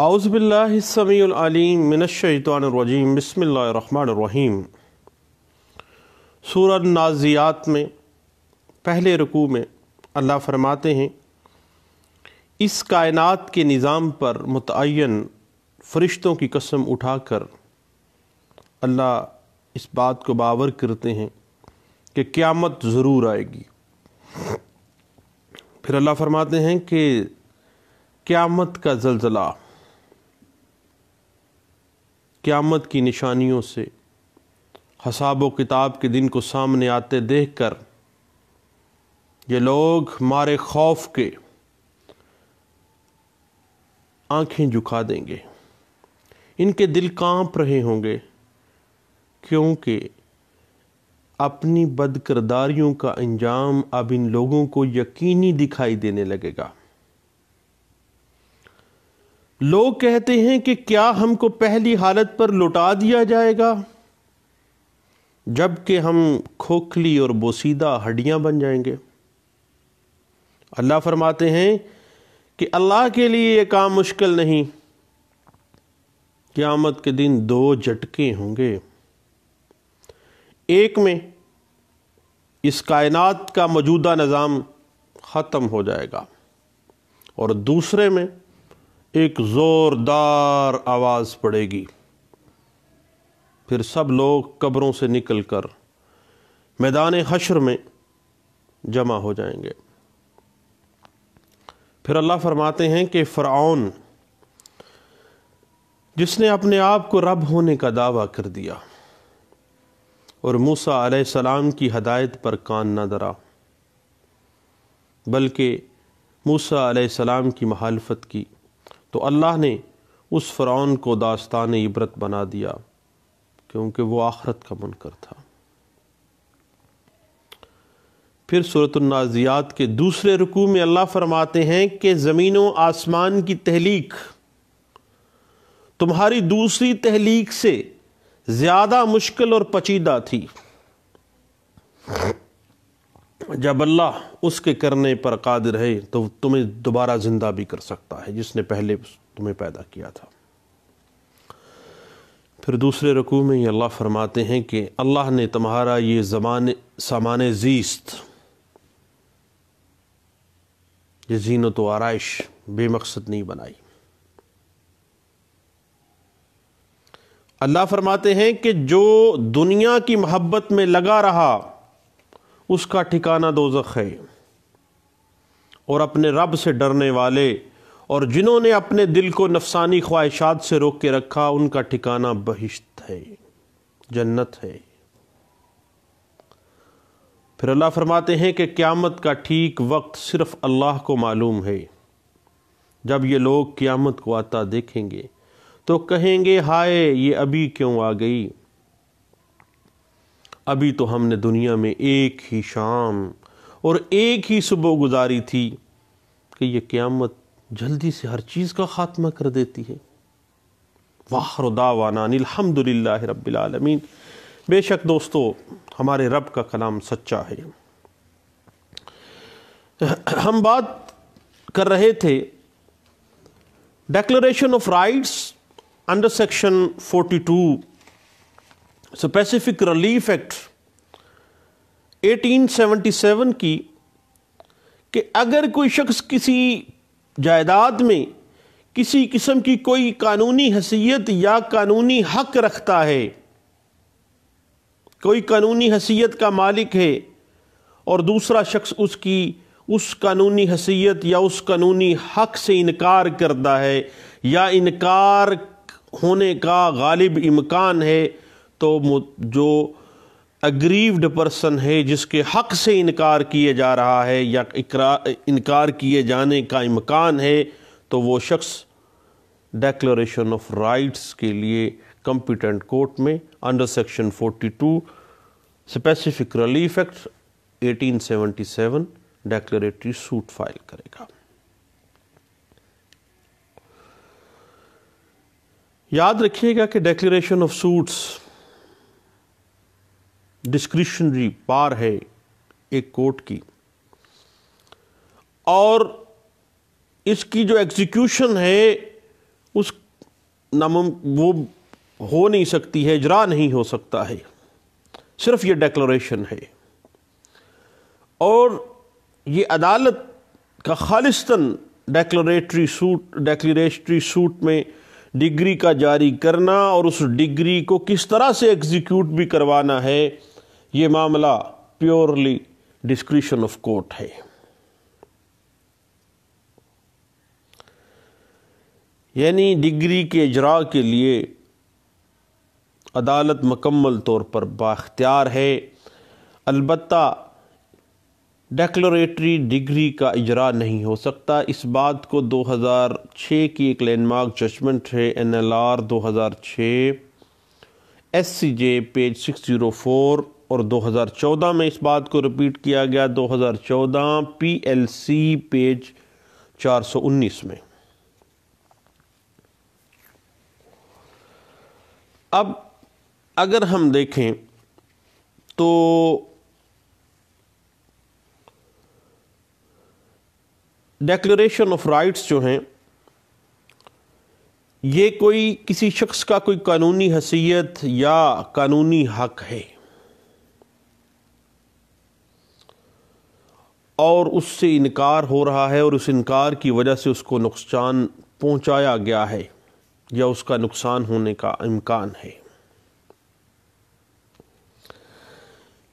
आउज़बिल्लासमीम मिनशैतवानरजीम बसमीम सूर नाज़ियात में पहले रकू में अल्लाह फरमाते हैं इस कायनात के निज़ाम पर मुतन फ़रिश्तों की कसम उठाकर अल्लाह इस बात को बावर करते हैं कि क़्यामत ज़रूर आएगी फिर अल्लाह फरमाते हैं कि क़्यामत का जलजला क़्यामत की निशानियों से हसाब व किताब के दिन को सामने आते देख कर ये लोग मारे खौफ के आंखें झुका देंगे इनके दिल कांप रहे होंगे क्योंकि अपनी बदकरदारियों का अंजाम अब इन लोगों को यकीनी दिखाई देने लगेगा लोग कहते हैं कि क्या हमको पहली हालत पर लुटा दिया जाएगा जबकि हम खोखली और बोसीदा हड्डियां बन जाएंगे अल्लाह फरमाते हैं कि अल्लाह के लिए यह काम मुश्किल नहीं क़यामत के दिन दो झटके होंगे एक में इस कायनात का मौजूदा निज़ाम ख़त्म हो जाएगा और दूसरे में एक ज़ोरदार आवाज़ पड़ेगी फिर सब लोग कब्रों से निकल कर मैदान हशर में जमा हो जाएंगे फिर अल्लाह फरमाते हैं कि फ़रआन जिसने अपने आप को रब होने का दावा कर दिया और मूसा सलाम की हदायत पर कान न दरा बल्कि मूसा सलाम की महालफत की तो अल्लाह ने उस फ़रौन को दास्तान इबरत बना दिया क्योंकि वो आखरत का मुनकर था फिर सूरतनाजियात के दूसरे रुकू में अल्लाह फरमाते हैं कि ज़मीनों आसमान की तहलीक तुम्हारी दूसरी तहलीक से ज़्यादा मुश्किल और पचीदा थी जब अल्लाह उसके करने पर कादिर है तो तुम्हें दोबारा ज़िंदा भी कर सकता है जिसने पहले तुम्हें पैदा किया था फिर दूसरे रकू में ये अल्लाह फरमाते हैं कि अल्लाह ने तुम्हारा ये जमान सामान जीस्त ये जीनो तो आरइश बेमकसद नहीं बनाई अल्लाह फरमाते हैं कि जो दुनिया की मोहब्बत में लगा रहा उसका ठिकाना दोजख है और अपने रब से डरने वाले और जिन्होंने अपने दिल को नफसानी ख्वाहिशात से रोक के रखा उनका ठिकाना बहिश्त है जन्नत है फिर अल्लाह फरमाते हैं कि क़्यामत का ठीक वक्त सिर्फ़ अल्लाह को मालूम है जब ये लोग क़्यामत को आता देखेंगे तो कहेंगे हाय ये अभी क्यों आ गई अभी तो हमने दुनिया में एक ही शाम और एक ही सुबह गुजारी थी कि यह क़्यामत जल्दी से हर चीज़ का ख़ात्मा कर देती है वाहर दावाना रबालमीन बेशक दोस्तों हमारे रब का कलाम सच्चा है हम बात कर रहे थे declaration of rights under section 42 specific relief act 1877 की कि अगर कोई शख्स किसी जायदाद में किसी किस्म की कोई कानूनी हसीियत या कानूनी हक रखता है कोई कानूनी हसीियत का मालिक है और दूसरा शख्स उसकी उस कानूनी हसीियत या उस कानूनी हक से इनकार करता है या इनकार होने का गालिब इम्कान है तो जो अग्रीव्ड पर्सन है जिसके हक से इनकार किए जा रहा है या इनकार किए जाने का इम्कान है तो वो शख्स डेक्लोरेशन ऑफ राइट्स के लिए कम्पिटेंट कोर्ट में under section 42 specific relief act 1877 declaratory suit file करेगा याद रखिएगा कि डेक्लेरेशन ऑफ सूट्स डिस्क्रिशनरी पार है एक कोर्ट की और इसकी जो एग्जीक्यूशन है उस नाम वो हो नहीं सकती है इजरा नहीं हो सकता है सिर्फ ये डेक्लोरेशन है और ये अदालत का खालिस्तन डेक्लोरेटरी सूट डेक्लोरेटरी सूट में डिग्री का जारी करना और उस डिग्री को किस तरह से एग्जीक्यूट भी करवाना है ये मामला प्योरली डिस्क्रिशन ऑफ कोर्ट है यानी डिग्री के इजरा के लिए अदालत मकम्मल तौर पर बाख्तियार है अलबत् डेक्लोरेटरी डिग्री का इजरा नहीं हो सकता इस बात को 2006 की एक लैंडमार्क जजमेंट है एन एल आर दो हज़ार S C J page six zero four और 2014 में इस बात को रिपीट किया गया 2014 पीएलसी पेज 419 में अब अगर हम देखें तो डेक्लेशन ऑफ राइट्स जो हैं ये कोई किसी शख्स का कोई कानूनी हसीयत या कानूनी हक है और उससे इनकार हो रहा है और उस इनकार की वजह से उसको नुकसान पहुंचाया गया है या उसका नुकसान होने का इम्कान है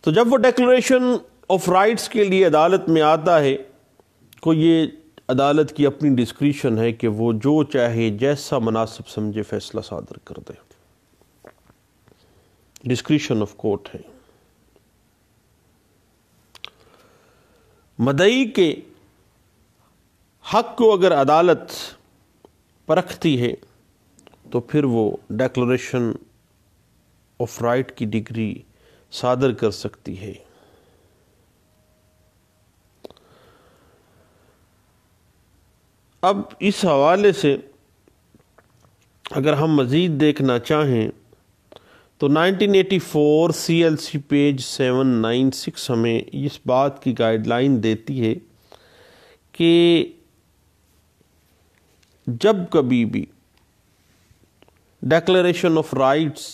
तो जब वो डेक्लेशन ऑफ राइट्स के लिए अदालत में आता है तो ये अदालत की अपनी डिस्क्रिप्शन है कि वो जो चाहे जैसा मुनासिब समझे फैसला सादर कर दे डिस्क्रिप्शन ऑफ कोर्ट है मदई के हक को अगर अदालत परखती है तो फिर वो डेक्लोरेशन ऑफ राइट की डिग्री सादर कर सकती है अब इस हवाले से अगर हम मज़ीद देखना चाहें तो 1984 CLC पेज 796 हमें इस बात की गाइडलाइन देती है कि जब कभी भी डेक्लेशन ऑफ राइट्स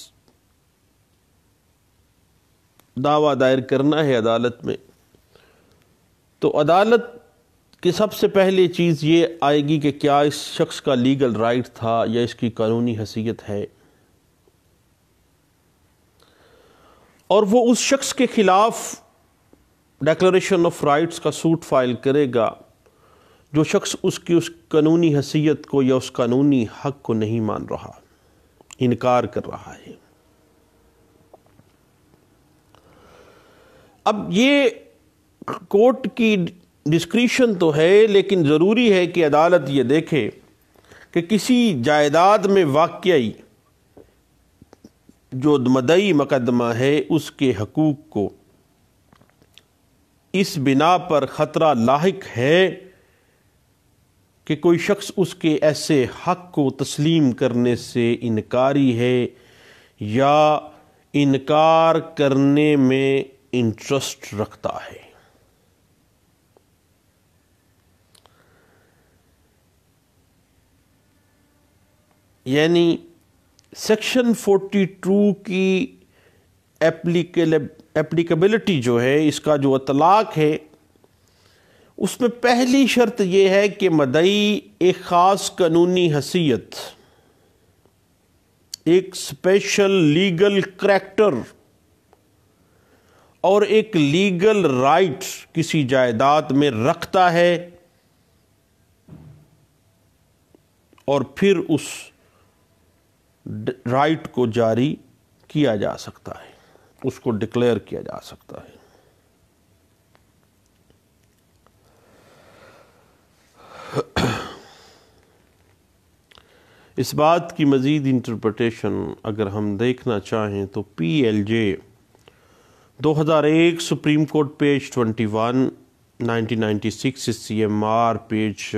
दावा दायर करना है अदालत में तो अदालत की सबसे पहली चीज़ ये आएगी कि क्या इस शख्स का लीगल राइट था या इसकी कानूनी हैसियत है और वो उस शख्स के ख़िलाफ़ डेक्लरेशन ऑफ राइट्स का सूट फाइल करेगा जो शख्स उसकी उस कानूनी हसीियत को या उस कानूनी हक को नहीं मान रहा इनकार कर रहा है अब ये कोर्ट की डिस्क्रिप्शन तो है लेकिन ज़रूरी है कि अदालत ये देखे कि किसी जायदाद में वाकई जो मदई मुकदमा है उसके हकूक़ को इस बिना पर ख़तरा लाक है कि कोई शख्स उसके ऐसे हक़ को तस्लीम करने से इनकारी है या इनकार करने में इंटरेस्ट रखता है यानी सेक्शन 42 की एप्लीकेबिलिटी जो है इसका जो अतलाक है उसमें पहली शर्त यह है कि मदई एक ख़ास कानूनी हसीियत एक स्पेशल लीगल करैक्टर और एक लीगल राइट किसी जायदाद में रखता है और फिर उस राइट को जारी किया जा सकता है उसको डिक्लेयर किया जा सकता है इस बात की मज़ीद इंटरप्रटेशन अगर हम देखना चाहें तो पी एल जे दो हज़ार एक Supreme court page twenty one nineteen ninety six C M R page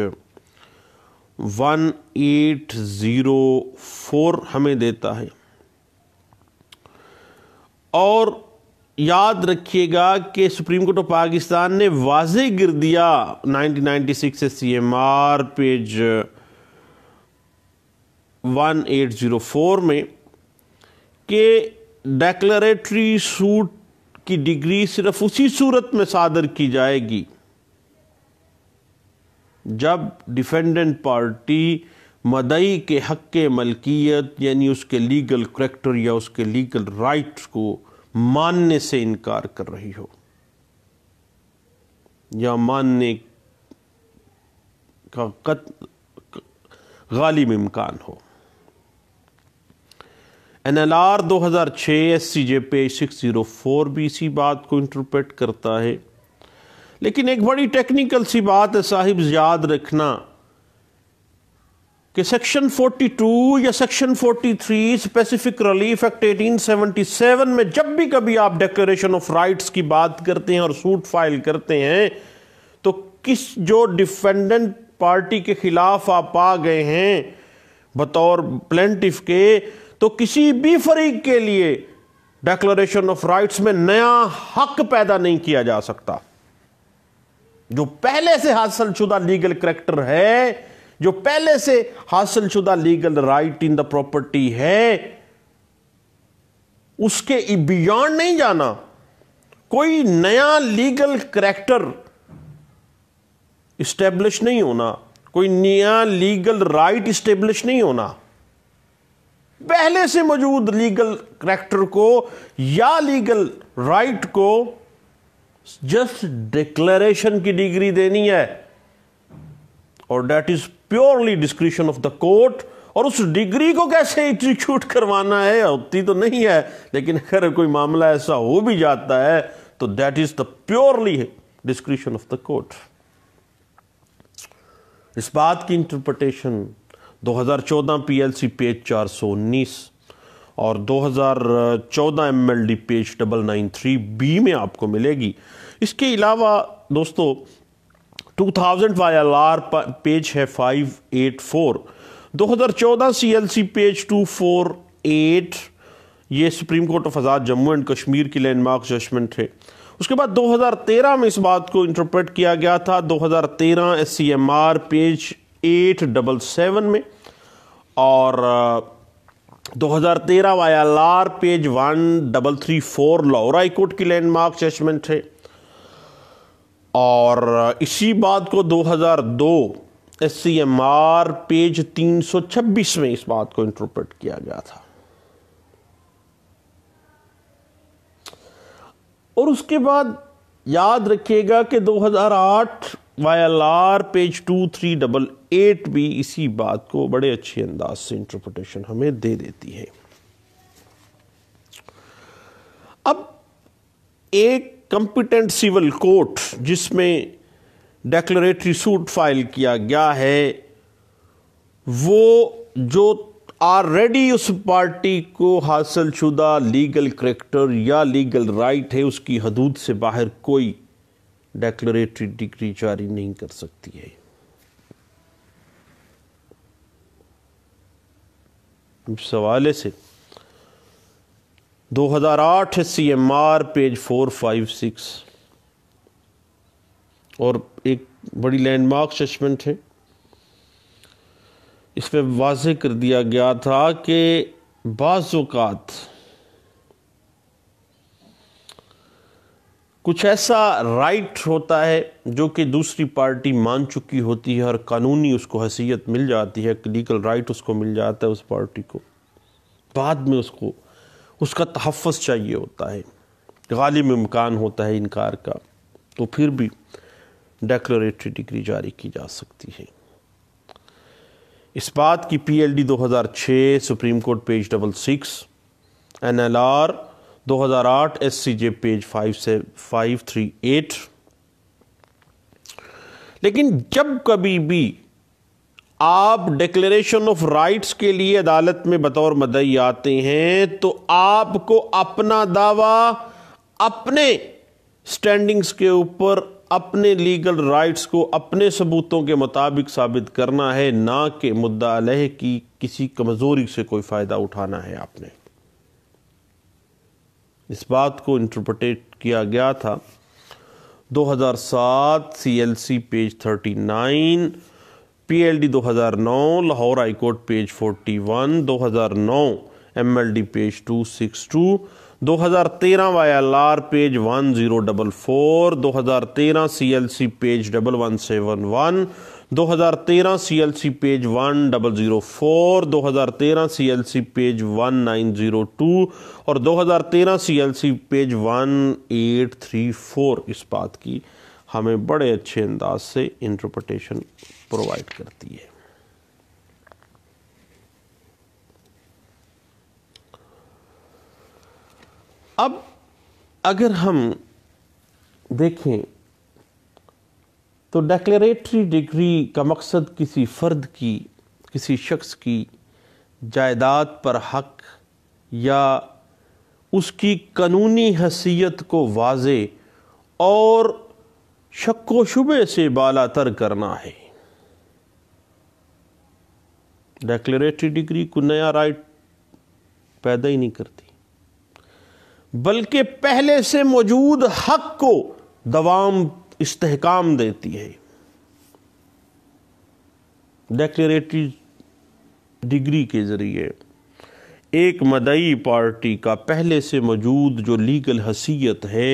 one eight zero four हमें देता है और याद रखिएगा कि सुप्रीम कोर्ट ऑफ पाकिस्तान ने वाजे गिर दिया 1996 से सी एम आर पेज 1804 में कि डेक्लरेटरी सूट की डिग्री सिर्फ उसी सूरत में सादर की जाएगी जब डिफेंडेंट पार्टी मदई के हक के मलकियत यानी उसके लीगल करेक्टर या उसके लीगल राइट्स को मानने से इनकार कर रही हो या मानने का कत गालिब इम्कान हो एन एल आर दो हज़ार छः एस सी जे पे सिक्स ज़ीरो फोर भी इसी बात को इंटरप्रेट करता है लेकिन एक बड़ी टेक्निकल सी बात है साहिब याद रखना कि सेक्शन 42 या सेक्शन 43 स्पेसिफिक रिलीफ एक्ट 1877 में जब भी कभी आप डेक्लेशन ऑफ राइट्स की बात करते हैं और सूट फाइल करते हैं तो किस जो डिफेंडेंट पार्टी के खिलाफ आप आ गए हैं बतौर प्लेंटिफ के तो किसी भी फरीक के लिए डेक्लेशन ऑफ राइट्स में नया हक पैदा नहीं किया जा सकता जो पहले से हासिल शुदा लीगल करेक्टर है जो पहले से हासिल शुदा legal right in the property है उसके बियॉन्ड नहीं जाना कोई नया लीगल करेक्टर इस्टेब्लिश नहीं होना कोई नया लीगल राइट इस्टेब्लिश नहीं होना पहले से मौजूद लीगल करेक्टर को या लीगल राइट को जस्ट डिक्लेरेशन की डिग्री देनी है और that is purely description of the court और उस डिग्री को कैसे एग्जीक्यूट करवाना है होती तो नहीं है लेकिन अगर कोई मामला ऐसा हो भी जाता है तो that is the purely description of the court इस बात की इंटरप्रिटेशन 2014 पीएलसी पेज चार सौ उन्नीस और 2014 M L D double nine three B में आपको मिलेगी इसके अलावा दोस्तों 2000 thousand Y L R page है 584 2014 सी एल सी पेज 248 ये Supreme court of Azad Jammu and Kashmir की लैंडमार्क जजमेंट है उसके बाद 2013 में इस बात को इंटरप्रेट किया गया था 2013 S C M R page eight double seven में और 2013 वाया लार page one double three four Lahore court की लैंडमार्क जजमेंट है और इसी बात को 2002 S C M R page 326 में इस बात को इंटरप्रेट किया गया था और उसके बाद याद रखिएगा कि 2008 Y L R page two three double eight भी इसी बात को बड़े अच्छे अंदाज से इंटरप्रिटेशन हमें दे देती है अब एक कंपिटेंट सिविल कोर्ट जिसमें डेक्लरेटरी सूट फाइल किया गया है वो जो ऑलरेडी उस पार्टी को हासिल शुदा लीगल करेक्टर या लीगल राइट है उसकी हदूद से बाहर कोई डेक्लोरेटरी डिग्री जारी नहीं कर सकती है इस हवाले से 2008 सी एम आर पेज 456 और एक बड़ी लैंडमार्क जजमेंट है इसमें वाज कर दिया गया था कि बाज़ात कुछ ऐसा राइट होता है जो कि दूसरी पार्टी मान चुकी होती है और कानूनी उसको हैसियत मिल जाती है लीगल राइट उसको मिल जाता है उस पार्टी को बाद में उसको उसका तहफ़ चाहिए होता है गालिब इम्कान होता है इनकार का तो फिर भी डेक्लोरेटरी डिग्री जारी की जा सकती है इस बात की PLD 2006 Supreme court page double six N L R 2008 J page five से एट लेकिन जब कभी भी आप डिक्लेरेशन ऑफ राइट्स के लिए अदालत में बतौर मदई आते हैं तो आपको अपना दावा अपने स्टैंडिंग्स के ऊपर अपने लीगल राइट्स को अपने सबूतों के मुताबिक साबित करना है ना कि मुद्दा अलह की किसी कमज़ोरी से कोई फ़ायदा उठाना है आपने इस बात को इंटरप्रटेट किया गया था 2007 CLC page 39 PLD 2009 Lahore high court page 41 2009 MLD page 262 2013 YLR page 1044 2013 CLC page double one seven one 2013 CLC page 1004 2013 C page 1902 और 2013 सी पेज 1834 इस बात की हमें बड़े अच्छे अंदाज से इंटरप्रटेशन प्रोवाइड करती है अब अगर हम देखें तो डेक्लेटरी डिग्री का मकसद किसी फ़र्द की किसी शख्स की जायदाद पर हक या उसकी कानूनी हसीियत को वाज और शक व शुबे से बाला तर करना है डेक्लेटरी डिग्री को नया राइट पैदा ही नहीं करती बल्कि पहले से मौजूद हक को दवाम इस्तेकाम देती है डेक्लेटरी डिग्री के ज़रिए एक मदई पार्टी का पहले से मौजूद जो लीगल हसीयत है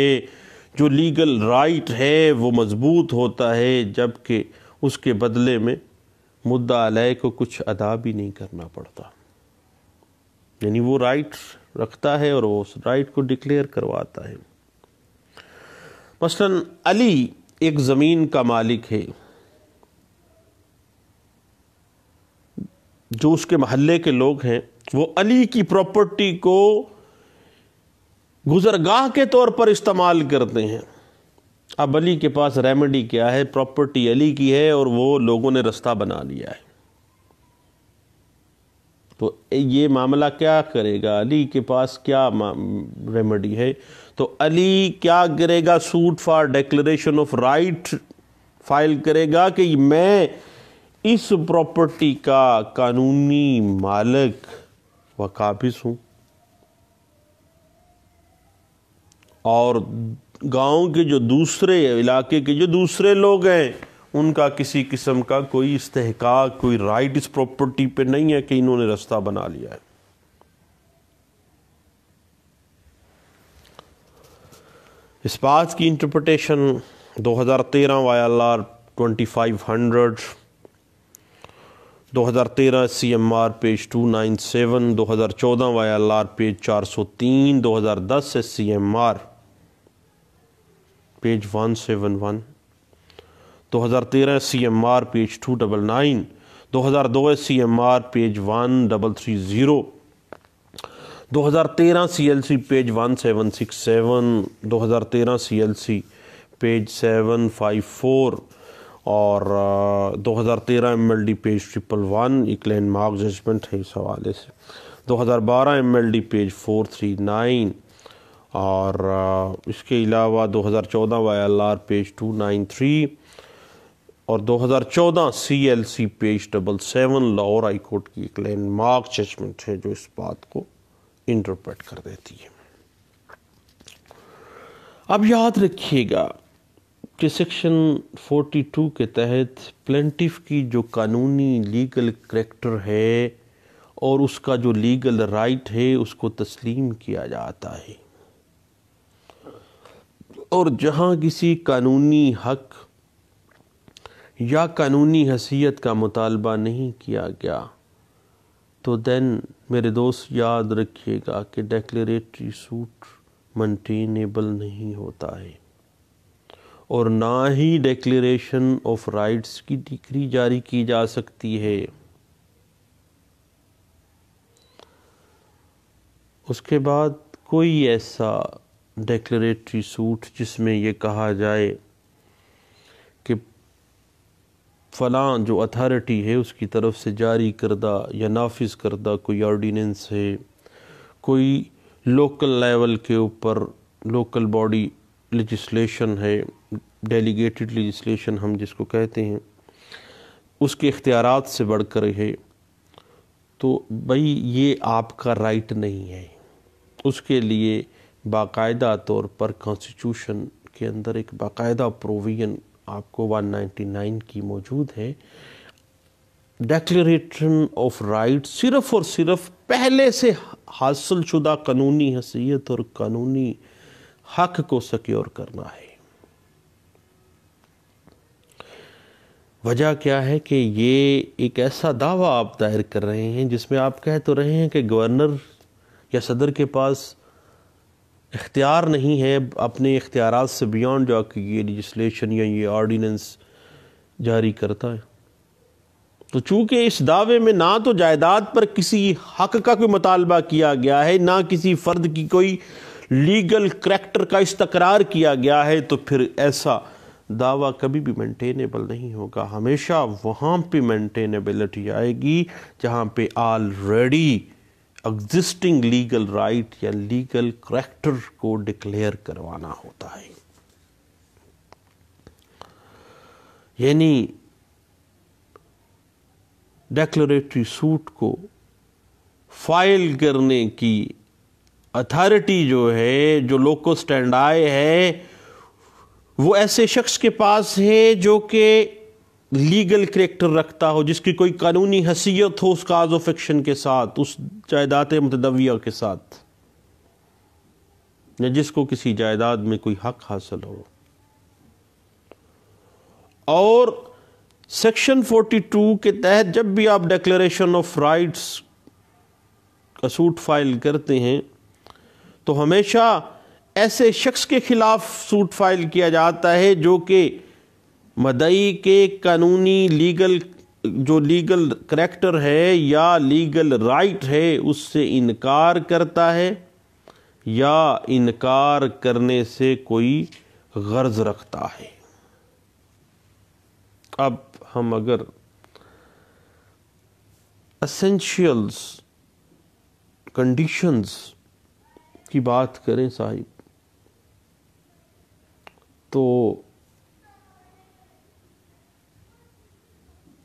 जो लीगल राइट है वो मज़बूत होता है जबकि उसके बदले में मुद्दा अलय को कुछ अदा भी नहीं करना पड़ता यानी वो राइट रखता है और वो उस राइट को डिक्लेयर करवाता है मसलन अली एक ज़मीन का मालिक है जो उसके महल्ले के लोग हैं वो अली की प्रॉपर्टी को गुजरगाह के तौर पर इस्तेमाल करते हैं अब अली के पास रेमेडी क्या है प्रॉपर्टी अली की है और वो लोगों ने रास्ता बना लिया है तो ये मामला क्या करेगा अली के पास क्या रेमेडी है तो अली क्या करेगा suit for declaration of right file करेगा कि मैं इस प्रॉपर्टी का कानूनी मालिक व काफिस हूँ और गांव के जो दूसरे इलाके के जो दूसरे लोग हैं उनका किसी किस्म का कोई इस्तेक कोई राइट इस प्रॉपर्टी पे नहीं है कि इन्होंने रास्ता बना लिया है इस बात की interpretation 2013 Y L R twenty five hundred दो हज़ार तेरह C M R page two nine seven दो हज़ार चौदह वाई एल आर पेज चार सौ तीन दो हज़ार दस S C M R page one seven one दो हज़ार तेरह C M R page two double nine दो हज़ार दो S C M R page one double three zero 2013 CLC page 1767 2013 CLC page 754 और दो हज़ार तेरह M L D page triple one एक लैंड मार्क जजमेंट है इस हवाले से दो हज़ार बारह M L D page four three nine और इसके अलावा दो हज़ार चौदह Y L R page two nine three और दो हज़ार चौदह C L C page double seven Lahore high Court की एक लैंड मार्क जजमेंट है जो इस बात को इंटरप्रेट कर देती है अब याद रखिएगा कि सेक्शन 42 के तहत प्लेंटिफ की जो कानूनी लीगल करेक्टर है और उसका जो लीगल राइट है उसको तस्लीम किया जाता है और जहाँ किसी कानूनी हक या कानूनी हसीियत का मुतालबा नहीं किया गया तो देन मेरे दोस्त याद रखिएगा कि डेक्लेटरी सूट मंटेनेबल नहीं होता है और ना ही डेक्लेरेशन ऑफ राइट्स की डिग्री जारी की जा सकती है उसके बाद कोई ऐसा डेक्लेरेटरी सूट जिसमें यह कहा जाए फ़लाँ जो अथॉरिटी है उसकी तरफ से जारी करदा या नाफिज करदा कोई ऑर्डीनेंस है कोई लोकल लेवल के ऊपर लोकल बॉडी लजिस्लेशन है डेलीगेटेड लजिस्लेशन हम जिसको कहते हैं उसके इख्तियार से बढ़ कर है तो भाई ये आपका राइट नहीं है उसके लिए बाकायदा तौर पर कॉन्स्टिट्यूशन के अंदर एक बाकायदा प्रोविज़न आपको 199 की मौजूद है डेक्लेशन ऑफ राइट सिर्फ और सिर्फ पहले से हासिल शुदा कानूनी हैसियत और कानूनी हक को सिक्योर करना है वजह क्या है कि ये एक ऐसा दावा आप दायर कर रहे हैं जिसमें आप कह तो रहे हैं कि गवर्नर या सदर के पास इख्तियार नहीं है अपने इख्तियार से बियॉन्ड जो ये लेजिस्लेशन या ये ऑर्डीनेंस जारी करता है तो चूंकि इस दावे में ना तो जायदाद पर किसी हक का कोई मुतालबा किया गया है ना किसी फ़र्द की कोई लीगल करैक्टर का इस्तकरार किया गया है तो फिर ऐसा दावा कभी भी मेंटेनेबल नहीं होगा हमेशा वहाँ पे मेंटेनेबिलिटी आएगी जहाँ पे ऑलरेडी एग्जिस्टिंग लीगल राइट या लीगल करैक्टर को डिक्लेयर करवाना होता है यानी डेक्लेटरी सूट को फाइल करने की अथॉरिटी जो है जो लोको स्टैंड आए है वो ऐसे शख्स के पास है जो कि लीगल करेक्टर रखता हो जिसकी कोई कानूनी हसीियत हो उस काज ऑफ एक्शन के साथ उस जायदाद मतदविया के साथ या जिसको किसी जायदाद में कोई हक हासिल हो और सेक्शन 42 के तहत जब भी आप डिक्लेरेशन ऑफ राइट्स का सूट फाइल करते हैं तो हमेशा ऐसे शख्स के खिलाफ सूट फाइल किया जाता है जो कि मदई के कानूनी लीगल जो लीगल करेक्टर है या लीगल राइट है उससे इनकार करता है या इनकार करने से कोई गर्ज रखता है अब हम अगर असेंशियल्स कंडीशंस की बात करें साहिब तो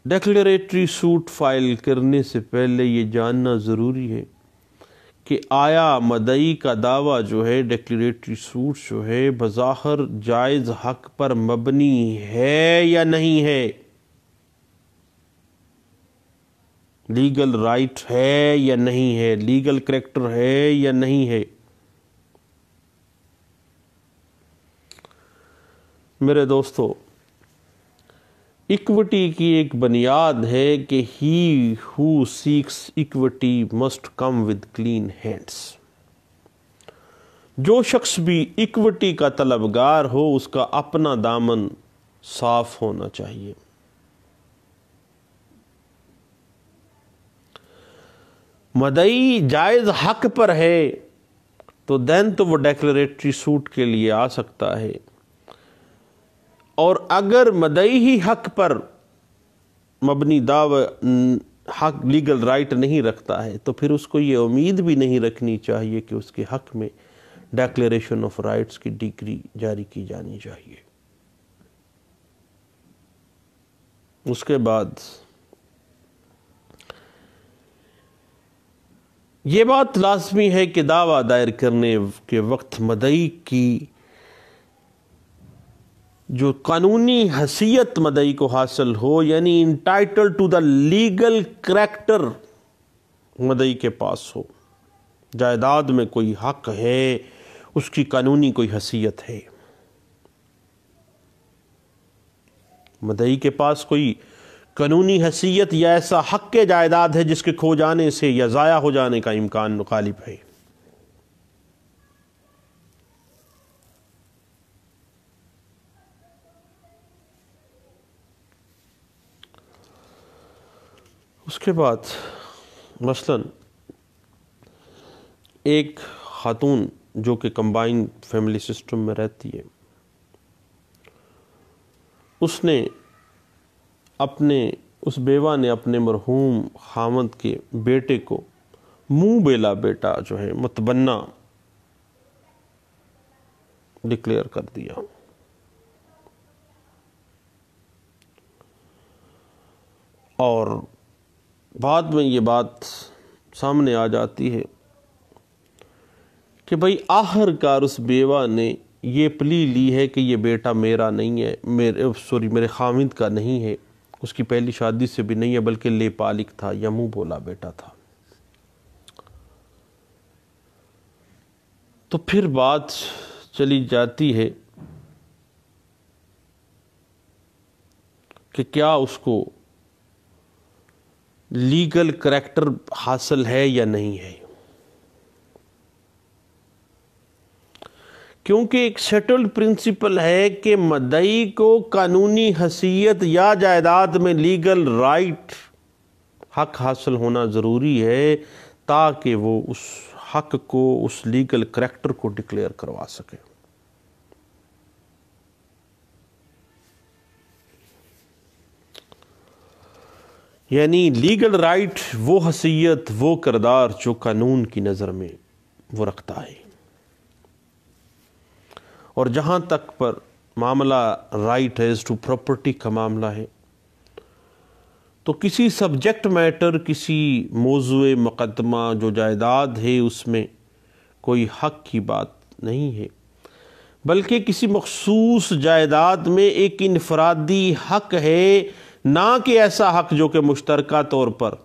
डेक्लरेटरी सूट फाइल करने से पहले ये जानना ज़रूरी है कि आया मदई का दावा जो है डेक्लेटरी सूट जो है बज़ाहर जायज़ हक पर मबनी है या नहीं है लीगल राइट है या नहीं है लीगल करेक्टर है या नहीं है मेरे दोस्तों इक्विटी की एक बुनियाद है कि he who seeks equity must come with clean hands जो शख्स भी इक्विटी का तलबगार हो उसका अपना दामन साफ होना चाहिए मदई जायज़ हक पर है तो देन तो वो डेक्लेटरी सूट के लिए आ सकता है और अगर मदई ही हक पर मबनी दाव हक लीगल राइट नहीं रखता है तो फिर उसको ये उम्मीद भी नहीं रखनी चाहिए कि उसके हक में डेक्लेशन ऑफ राइट्स की डिग्री जारी की जानी चाहिए उसके बाद ये बात लाजमी है कि दावा दायर करने के वक्त मदई की जो कानूनी हसीियत मदई को हासिल हो यानी entitle to the legal character मदई के पास हो जायदाद में कोई हक है उसकी कानूनी कोई हसीियत है मदई के पास कोई कानूनी हसीियत या ऐसा हक के जायदाद है जिसके खो जाने से या ज़ाया हो जाने का इम्कान गालिब है उसके बाद मसलन एक खातून जो कि कंबाइन फैमिली सिस्टम में रहती है उसने अपने उस बेवा ने अपने मरहूम खामद के बेटे को मुंह बेला बेटा जो है मतबन्ना डिक्लेयर कर दिया और बाद में ये बात सामने आ जाती है कि भाई आखिरकार उस बेवा ने ये प्ली ली है कि ये बेटा मेरा नहीं है मेरे सॉरी मेरे खामिद का नहीं है उसकी पहली शादी से भी नहीं है बल्कि ले पालिक था या मुँह बोला बेटा था तो फिर बात चली जाती है कि क्या उसको लीगल करैक्टर हासिल है या नहीं है क्योंकि एक सेटल्ड प्रिंसिपल है कि मदई को कानूनी हसीयत या जायदाद में लीगल राइट हक हासिल होना ज़रूरी है ताकि वो उस हक को उस लीगल करैक्टर को डिक्लेयर करवा सकें यानी लीगल राइट वो हसीयत वो करदार जो कानून की नज़र में वो रखता है और जहाँ तक पर मामला राइट एज टू प्रॉपर्टी का मामला है तो किसी सब्जेक्ट मैटर किसी मौजुए मुकदमा जो जायदाद है उसमें कोई हक की बात नहीं है बल्कि किसी मखसूस जायदाद में एक इनफरादी हक है ना कि ऐसा हक जो कि मुश्तरक तौर पर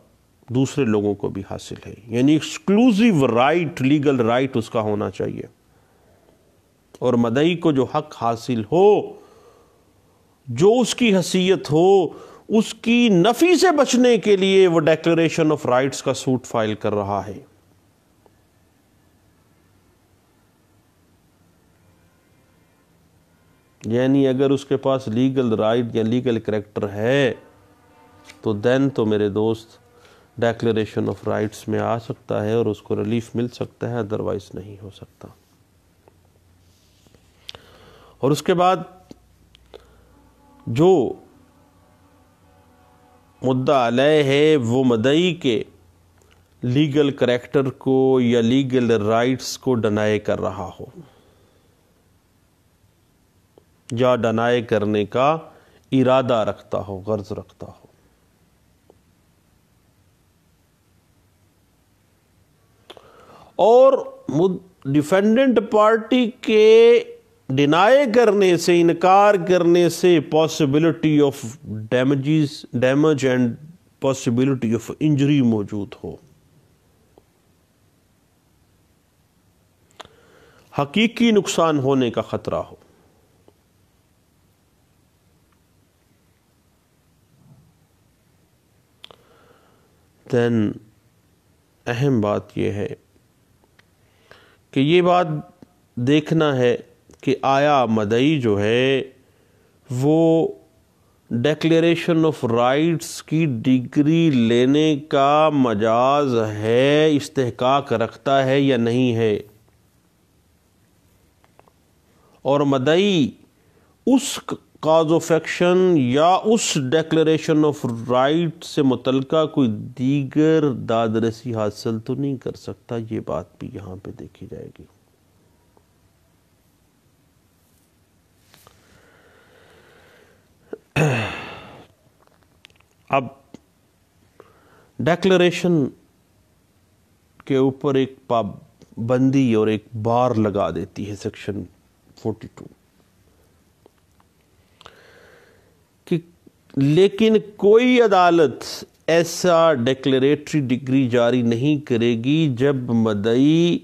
दूसरे लोगों को भी हासिल है यानी एक्सक्लूसिव राइट लीगल राइट उसका होना चाहिए और मदई को जो हक हासिल हो जो उसकी हसीियत हो उसकी नफ़ी से बचने के लिए वो डेक्लरेशन ऑफ राइट्स का सूट फाइल कर रहा है यानी अगर उसके पास लीगल राइट या लीगल करेक्टर है तो देन तो मेरे दोस्त डेक्लेशन ऑफ राइट्स में आ सकता है और उसको रिलीफ मिल सकता है अदरवाइज नहीं हो सकता और उसके बाद जो मुद्दा अलय है वो मदई के लीगल करेक्टर को या लीगल राइट्स को डनाए कर रहा हो या डनाए करने का इरादा रखता हो गर्ज रखता हो और डिफेंडेंट पार्टी के डिनाए करने से इनकार करने से possibility of damages damage and possibility of injury मौजूद हो हकीकी नुकसान होने का खतरा हो शदीदन अहम बात यह है कि ये बात देखना है कि आया मदई जो है वो डेक्लेशन ऑफ राइट्स की डिग्री लेने का मजाज है इस्तेकाक रखता है या नहीं है और मदई उस काज ऑफ एक्शन या उस डेक्लेशन ऑफ राइट से मुतलका कोई दीगर दादरसी हासिल तो नहीं कर सकता ये बात भी यहाँ पर देखी जाएगी अब डेक्लेशन के ऊपर एक पाबंदी और एक बार लगा देती है सेक्शन फोर्टी टू लेकिन कोई अदालत ऐसा डिक्लेरेटरी डिग्री जारी नहीं करेगी जब मदई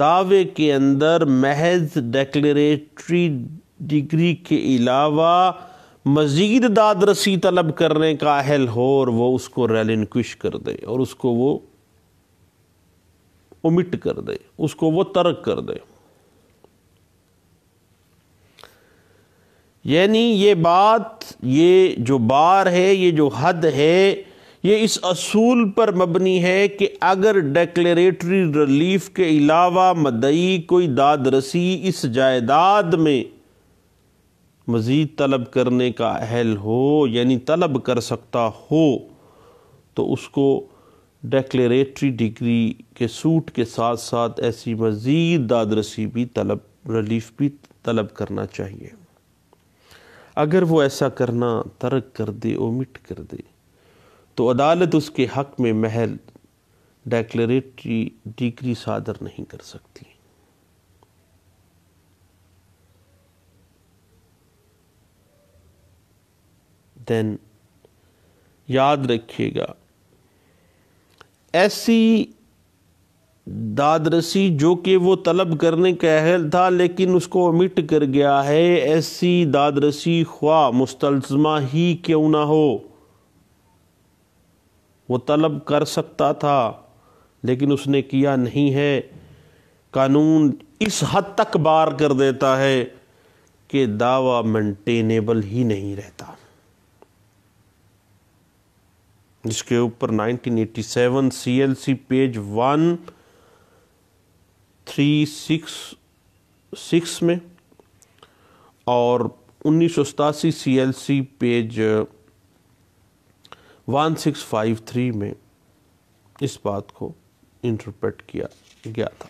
दावे के अंदर महज डिक्लेरेटरी डिग्री के अलावा मज़ीद दादरसी तलब करने का अहल हो और वह उसको रेलिनक्विश कर दे और उसको वो ओमिट कर दे उसको वो तर्क कर दे यानी ये बात ये जो बार है ये जो हद है ये इस असूल पर मबनी है कि अगर डेक्लेटरी रिलीफ के अलावा मदई कोई दाद रसी इस जायदाद में मज़ीद तलब करने का अहल हो यानी तलब कर सकता हो तो उसको डेक्लेटरी डिग्री के सूट के साथ साथ ऐसी मज़ीद दादरसी भी तलब रिलीफ भी तलब करना चाहिए अगर वो ऐसा करना तर्क कर दे ओमिट कर दे तो अदालत उसके हक में महल डेक्लेटरी डिग्री सादर नहीं कर सकती देन याद रखिएगा ऐसी दादरसी जो कि वो तलब करने का अहल था लेकिन उसको ओमिट कर गया है ऐसी दादरसी ख्वा मुस्तलजमा ही क्यों ना हो वो तलब कर सकता था लेकिन उसने किया नहीं है कानून इस हद तक बार कर देता है कि दावा मेंटेनेबल ही नहीं रहता जिसके ऊपर 1987 CLC page one three six six में और उन्नीस सौ सतासी C L C page one six five three में इस बात को इंटरप्रेट किया गया था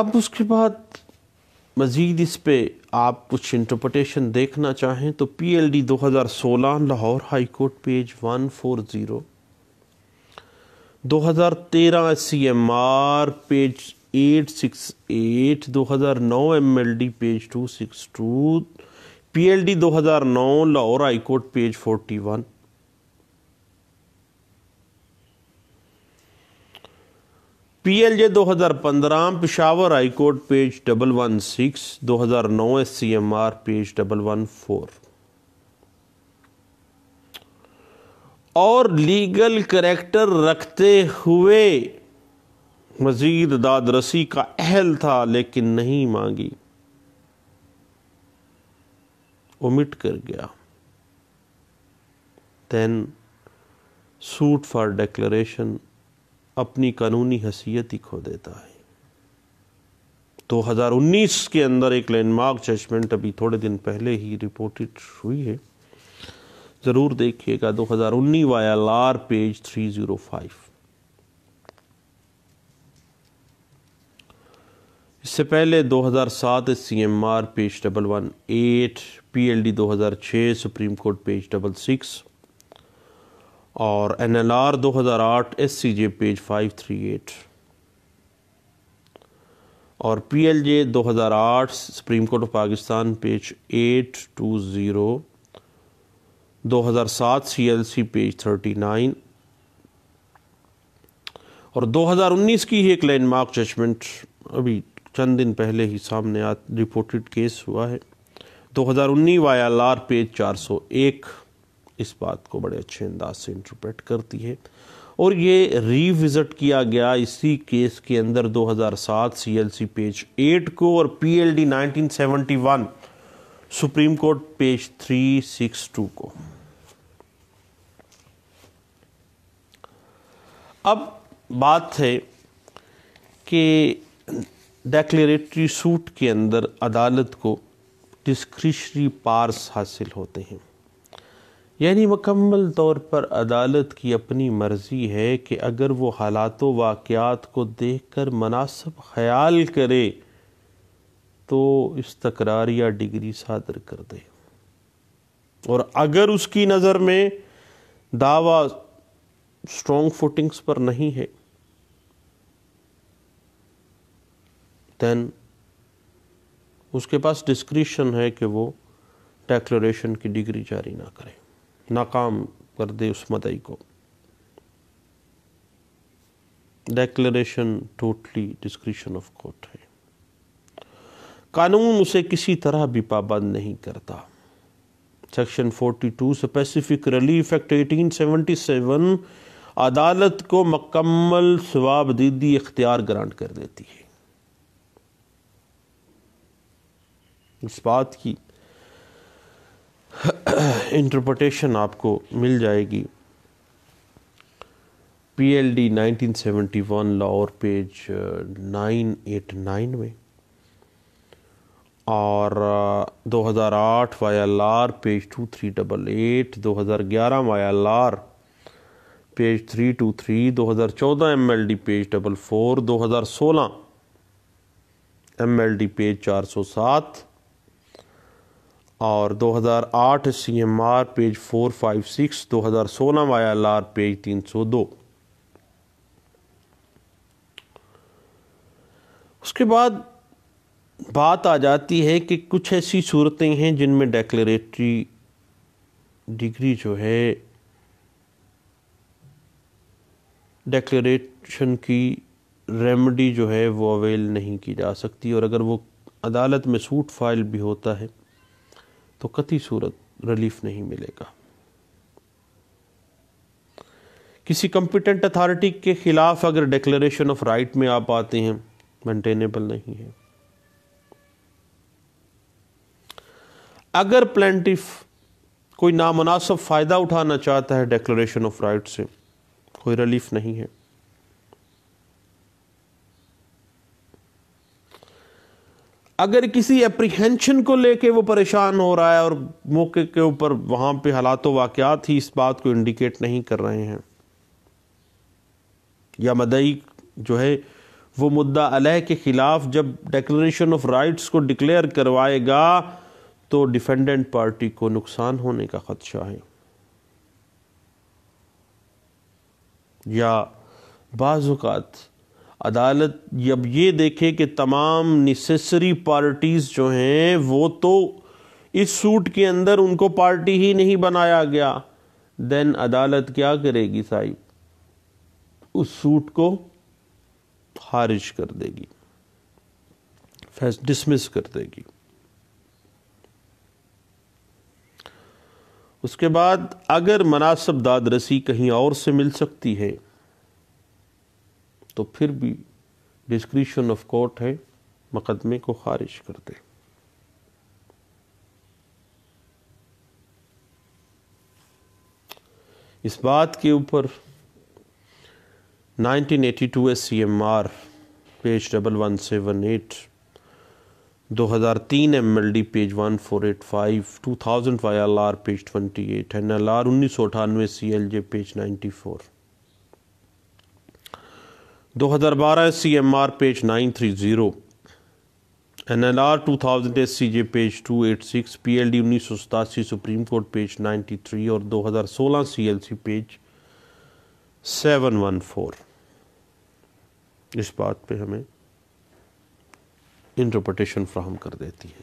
अब उसके बाद मज़ीद इस पर आप कुछ इंटरप्रटेशन देखना चाहें तो पी एल डी दो हज़ार सोलह Lahore high court page one four zero 2013 C M R page 868 2009 M L D page 262 PLD 2009 Lahore high court page 41 PLJ 2015 Peshawar high court page double one six दो हज़ार नौ S C M R page double one four और legal character रखते हुए मजीद दादरसी का अहल था लेकिन नहीं मांगी ओमिट कर गया देन सूट फॉर डेक्लरेशन अपनी कानूनी हसीियत ही खो देता है 2019 के अंदर एक लैंडमार्क जजमेंट अभी थोड़े दिन पहले ही रिपोर्टेड हुई है ज़रूर देखिएगा 2019 Y page three zero five इससे पहले दो हजार सात C M R page double one eight P L D दो हजार छ supreme court page double six और एन एल आर दो हज़ार आठ S C page five three eight और पी एल जे दो हज़ार आठ supreme court of Pakistan page eight two zero 2007 CLC page 39 और 2019 की ही एक लैंडमार्क जजमेंट अभी चंद दिन पहले ही सामने आ रिपोर्टेड केस हुआ है 2019 वाया लार पेज 401 इस बात को बड़े अच्छे अंदाज से इंटरप्रेट करती है और ये रिविज़िट किया गया इसी केस के अंदर 2007 सीएलसी पेज 8 को और पीएलडी 1971 सुप्रीम कोर्ट पेज 362 को अब बात है कि डेक्लेटरी सूट के अंदर अदालत को डिस्क्रिशरी पार्स हासिल होते हैं यानी मकम्मल तौर पर अदालत की अपनी मर्ज़ी है कि अगर वो हालात वाक़ात को देख कर मुनासब ख्याल करे तो इस तकरार या डिग्री सादर कर दे और अगर उसकी नज़र में दावा स्ट्रॉन्ग फुटिंग्स पर नहीं है देन उसके पास डिस्क्रिशन है कि वो डेक्लोरेशन की डिग्री जारी ना करे नाकाम कर दे उस मदई को declaration totally discretion of court है कानून उसे किसी तरह भी पाबंद नहीं करता सेक्शन 42 स्पेसिफिक रिलीफ एक्ट 1877 अदालत को मकम्मल स्वाबदीदी इख्तियार ग्रांट कर देती है इस बात की इंटरप्रटेशन आपको मिल जाएगी P L D nineteen seventy one Lahore page nine eight nine में और uh, दो हज़ार आठ वाया लार R page two three double eight दो हज़ार ग्यारह वाया लार R page three two three दो हज़ार चौदह M L D page double four दो हज़ार सोलह एम एल डी पेज चार सौ सात और 2008 R page four five six दो हजार वाई एल आर पेज तीन सौ दो उसके बाद बात आ जाती है कि कुछ ऐसी सूरतें हैं जिनमें डेक्लेटरी डिग्री जो है डेक्लेशन की रेमडी जो है वो अवेल नहीं की जा सकती और अगर वो अदालत में सूट फाइल भी होता है तो कति सूरत रिलीफ नहीं मिलेगा किसी कंपिटेंट अथॉरिटी के खिलाफ अगर डिक्लेरेशन ऑफ राइट में आप आते हैं मेंटेनेबल नहीं है अगर प्लेंटिफ कोई नामनासब फ़ायदा उठाना चाहता है डिक्लेरेशन ऑफ राइट से कोई रिलीफ नहीं है अगर किसी एप्रीहेंशन को लेके वो परेशान हो रहा है और मौके के ऊपर वहां पे हालात वाकत ही इस बात को इंडिकेट नहीं कर रहे हैं या मदई जो है वो मुद्दा अलह के ख़िलाफ़ जब डेक्लरेशन ऑफ राइट्स को डिक्लेयर करवाएगा तो डिफेंडेंट पार्टी को नुकसान होने का ख़दशा है या बाज़ात अदालत जब ये देखे कि तमाम नेसेसरी पार्टीज़ जो हैं वो तो इस सूट के अंदर उनको पार्टी ही नहीं बनाया गया देन अदालत क्या करेगी साहिब उस सूट को खारिज कर देगी फैस डिसमिस कर देगी उसके बाद अगर मनासब दाद रसी कहीं और से मिल सकती है तो फिर भी डिस्क्रिशन ऑफ कोर्ट है मुकदमे को खारिज कर दे इस बात के ऊपर 1982 S C M R page double one seven eight 2003 M L D page one four eight five two thousand five L R page twenty eight N L R उन्नीस सौ अठानवे C L J page ninety four दो हज़ार बारह C M R page nine three zero N L R two thousand S C J page two eight six P L D उन्नीस सौ सतासी supreme court page ninety three और दो हज़ार सोलह C L C page seven one four इस बात पर हमें इंटरप्रटेशन फ्राहम कर देती है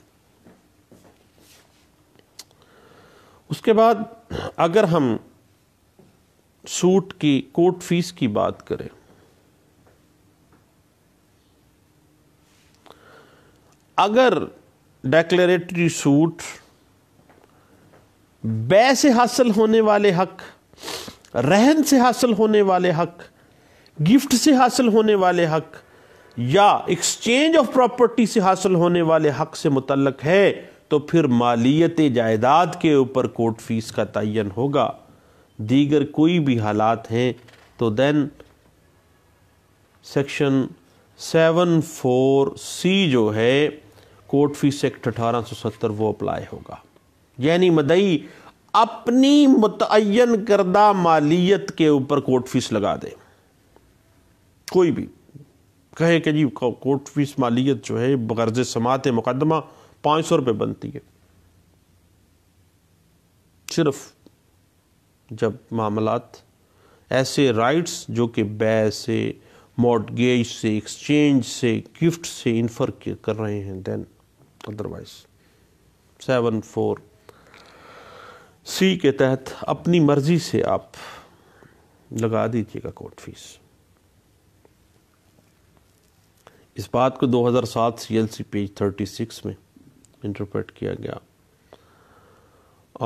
उसके बाद अगर हम सूट की कोर्ट फीस की बात करें अगर डेक्लेरेटरी सूट बै से हासिल होने वाले हक रहन से हासिल होने वाले हक गिफ्ट से हासिल होने वाले हक या एक्सचेंज ऑफ प्रॉपर्टी से हासिल होने वाले हक से मुतलक है तो फिर मालियत जायदाद के ऊपर कोर्ट फीस का तयन होगा दीगर कोई भी हालात हैं तो then section seven four C जो है कोर्ट फीस एक्ट अठारह सौ सत्तर वो अप्लाई होगा यानी मदई अपनी मुतन करदा मालियत के ऊपर कोर्ट फीस लगा दे कोई भी कहे कि जी कोर्ट फीस मालियत जो है गर्ज समात मुकदमा पाँच सौ रुपये बनती है सिर्फ जब मामलात ऐसे राइट्स जो कि बै से मॉडगेज से एक्सचेंज से गिफ्ट से इन्फर कर रहे हैं then otherwise seven four C के तहत अपनी मर्ज़ी से आप लगा दीजिएगा कोर्ट फीस इस बात को 2007 सीएलसी पेज 36 में इंटरप्रेट किया गया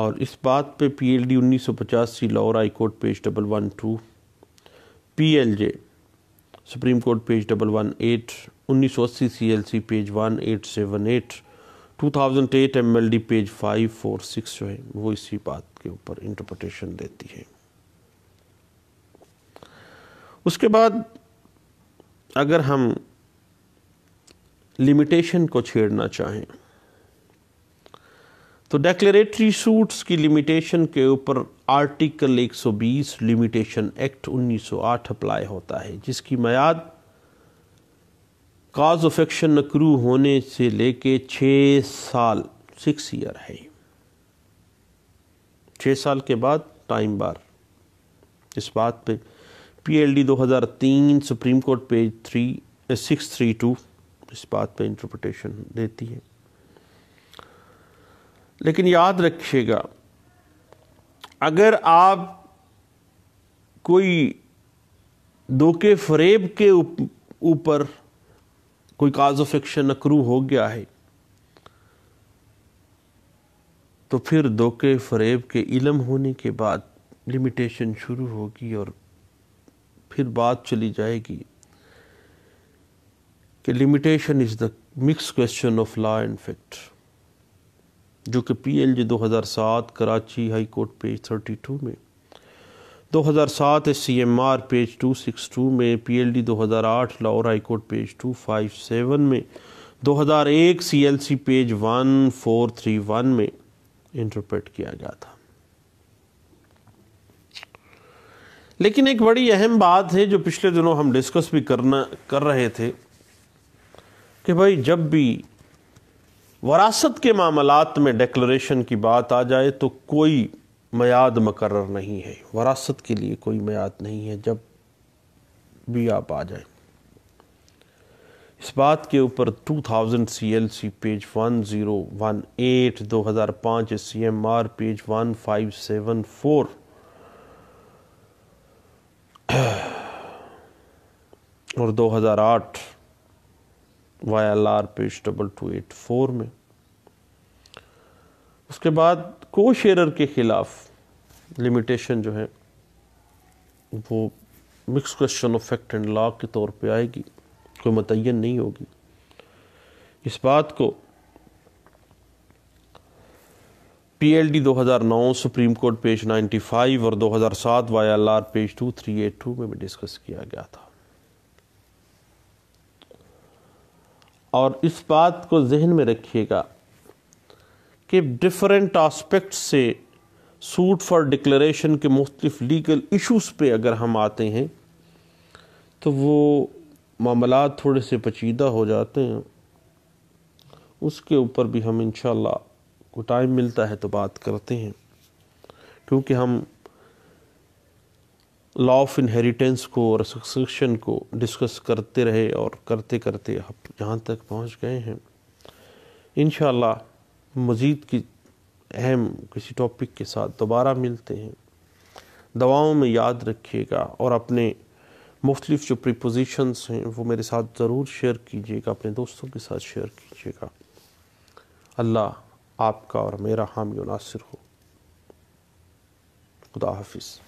और इस बात पे PLD 1950 C Lahore high court page double one two P L J supreme court page double one eight उन्नीस सौ अस्सी C L C page one eight seven eight two thousand eight M L D page five four six जो है वो इसी बात के ऊपर इंटरप्रटेशन देती है उसके बाद अगर हम लिमिटेशन को छेड़ना चाहें तो डेक्लेटरी सूट्स की लिमिटेशन के ऊपर आर्टिकल 120 लिमिटेशन एक्ट 1908 अप्लाई होता है जिसकी मैयाद काज ऑफ एक्शन नक्रू होने से लेके छः साल सिक्स ईयर है छः साल के बाद टाइम बार इस बात पे PLD 2003 supreme court page three six three two इस बात पे इंटरप्रटेशन देती है लेकिन याद रखिएगा अगर आप कोई धोखे फरेब के ऊपर कोई काज ऑफ एक्शन अक्रू हो गया है तो फिर धोखे फरेब के इलम होने के बाद लिमिटेशन शुरू होगी और फिर बात चली जाएगी कि limitation is the mix question of law and fact जो कि PLJ 2007 Karachi high court page 32 में 2007 एससीएमआर पेज 262 में PLD 2008 Lahore high court page 257 में 2001 सीएलसी पेज 1431 में इंटरप्रेट किया गया था लेकिन एक बड़ी अहम बात है जो पिछले दिनों हम डिस्कस भी करना कर रहे थे कि भाई जब भी वरासत के मामलात में डेक्लरेशन की बात आ जाए तो कोई मैयाद मकर नहीं है वरासत के लिए कोई मैयाद नहीं है जब भी आप आ जाए इस बात के ऊपर 2000 सीएलसी पेज 1018 2005 सीएमआर पेज 1574 और 2008 Y L R page double two eight four में उसके बाद को शेयर के ख़िलाफ़ लिमिटेशन जो है वो mix question of fact and law के तौर पे आएगी कोई मतयन नहीं होगी इस बात को पीएलडी 2009 सुप्रीम कोर्ट पेज 95 और 2007 वाई एल आर पेज 2382 में भी डिस्कस किया गया था और इस बात को जहन में रखिएगा कि डिफरेंट आस्पेक्ट से सूट फॉर डिक्लेरेशन के मुख्तफ लीगल इश्यूज़ पे अगर हम आते हैं तो वो मामला थोड़े से पचीदा हो जाते हैं उसके ऊपर भी हम इन को टाइम मिलता है तो बात करते हैं क्योंकि हम लॉ ऑफ इनहेरिटेंस को और सक्सेशन को डिस्कस करते रहे और करते करते आप जहाँ तक पहुँच गए हैं इन मज़ीद की अहम किसी टॉपिक के साथ दोबारा मिलते हैं दवाओं में याद रखिएगा और अपने मुख्तलिफ जो प्रिपोजिशंस हैं वो मेरे साथ ज़रूर शेयर कीजिएगा अपने दोस्तों के साथ शेयर कीजिएगा अल्लाह आपका और मेरा हामी नासिर हो खुदा हाफिज़